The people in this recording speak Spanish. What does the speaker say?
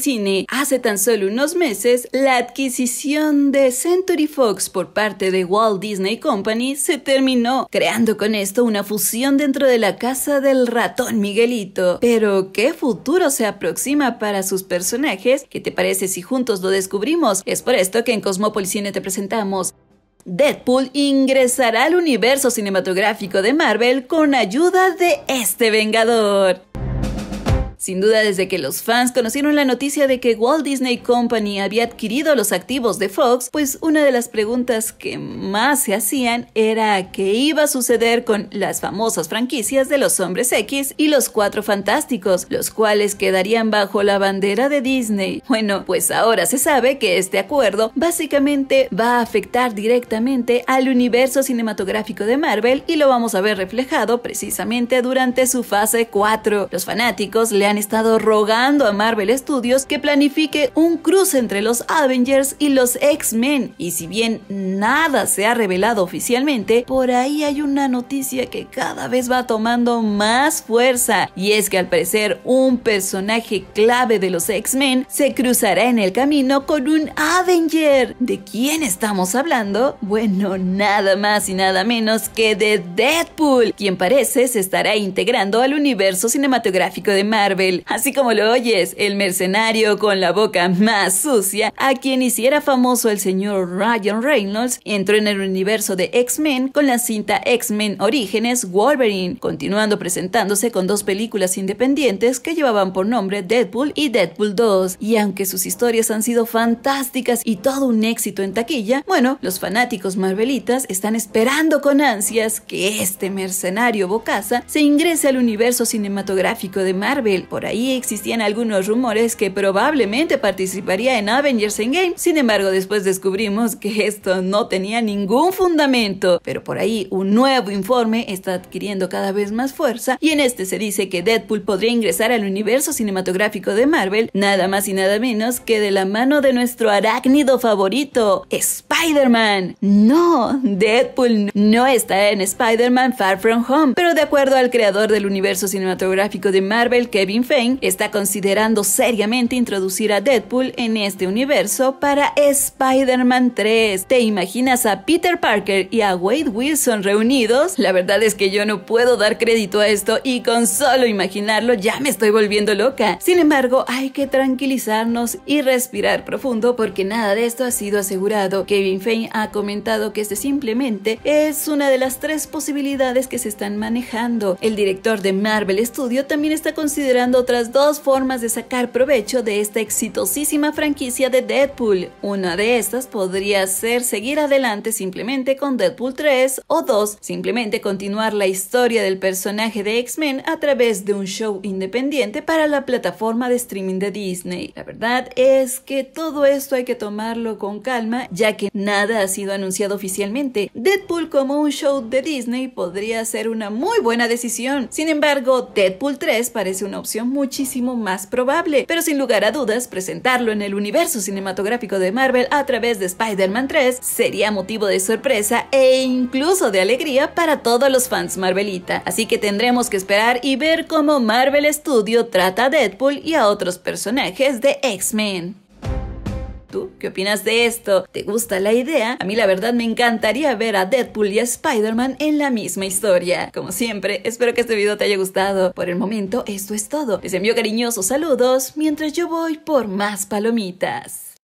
Cine. hace tan solo unos meses la adquisición de Century Fox por parte de Walt Disney Company se terminó, creando con esto una fusión dentro de la casa del ratón Miguelito. Pero, ¿qué futuro se aproxima para sus personajes? ¿Qué te parece si juntos lo descubrimos? Es por esto que en Cine te presentamos Deadpool ingresará al universo cinematográfico de Marvel con ayuda de este Vengador. Sin duda, desde que los fans conocieron la noticia de que Walt Disney Company había adquirido los activos de Fox, pues una de las preguntas que más se hacían era qué iba a suceder con las famosas franquicias de los Hombres X y los Cuatro Fantásticos, los cuales quedarían bajo la bandera de Disney. Bueno, pues ahora se sabe que este acuerdo básicamente va a afectar directamente al universo cinematográfico de Marvel y lo vamos a ver reflejado precisamente durante su fase 4. Los fanáticos le han estado rogando a Marvel Studios que planifique un cruce entre los Avengers y los X-Men. Y si bien nada se ha revelado oficialmente, por ahí hay una noticia que cada vez va tomando más fuerza. Y es que al parecer un personaje clave de los X-Men se cruzará en el camino con un Avenger. ¿De quién estamos hablando? Bueno, nada más y nada menos que de Deadpool, quien parece se estará integrando al universo cinematográfico de Marvel así como lo oyes, el mercenario con la boca más sucia, a quien hiciera famoso el señor Ryan Reynolds, entró en el universo de X-Men con la cinta X-Men Orígenes Wolverine, continuando presentándose con dos películas independientes que llevaban por nombre Deadpool y Deadpool 2, y aunque sus historias han sido fantásticas y todo un éxito en taquilla, bueno, los fanáticos marvelitas están esperando con ansias que este mercenario bocaza se ingrese al universo cinematográfico de Marvel por ahí existían algunos rumores que probablemente participaría en Avengers Endgame, sin embargo después descubrimos que esto no tenía ningún fundamento, pero por ahí un nuevo informe está adquiriendo cada vez más fuerza y en este se dice que Deadpool podría ingresar al universo cinematográfico de Marvel, nada más y nada menos que de la mano de nuestro arácnido favorito, Spider-Man. No, Deadpool no está en Spider-Man Far From Home, pero de acuerdo al creador del universo cinematográfico de Marvel, Kevin Fane está considerando seriamente introducir a Deadpool en este universo para Spider-Man 3. ¿Te imaginas a Peter Parker y a Wade Wilson reunidos? La verdad es que yo no puedo dar crédito a esto y con solo imaginarlo ya me estoy volviendo loca. Sin embargo, hay que tranquilizarnos y respirar profundo porque nada de esto ha sido asegurado. Kevin Fein ha comentado que este simplemente es una de las tres posibilidades que se están manejando. El director de Marvel Studio también está considerando otras dos formas de sacar provecho de esta exitosísima franquicia de Deadpool. Una de estas podría ser seguir adelante simplemente con Deadpool 3 o 2, simplemente continuar la historia del personaje de X-Men a través de un show independiente para la plataforma de streaming de Disney. La verdad es que todo esto hay que tomarlo con calma ya que nada ha sido anunciado oficialmente. Deadpool como un show de Disney podría ser una muy buena decisión. Sin embargo, Deadpool 3 parece una opción muchísimo más probable, pero sin lugar a dudas, presentarlo en el universo cinematográfico de Marvel a través de Spider-Man 3 sería motivo de sorpresa e incluso de alegría para todos los fans Marvelita, así que tendremos que esperar y ver cómo Marvel Studio trata a Deadpool y a otros personajes de X-Men. ¿Tú qué opinas de esto? ¿Te gusta la idea? A mí la verdad me encantaría ver a Deadpool y a Spider-Man en la misma historia. Como siempre, espero que este video te haya gustado. Por el momento, esto es todo. Les envío cariñosos saludos mientras yo voy por más palomitas.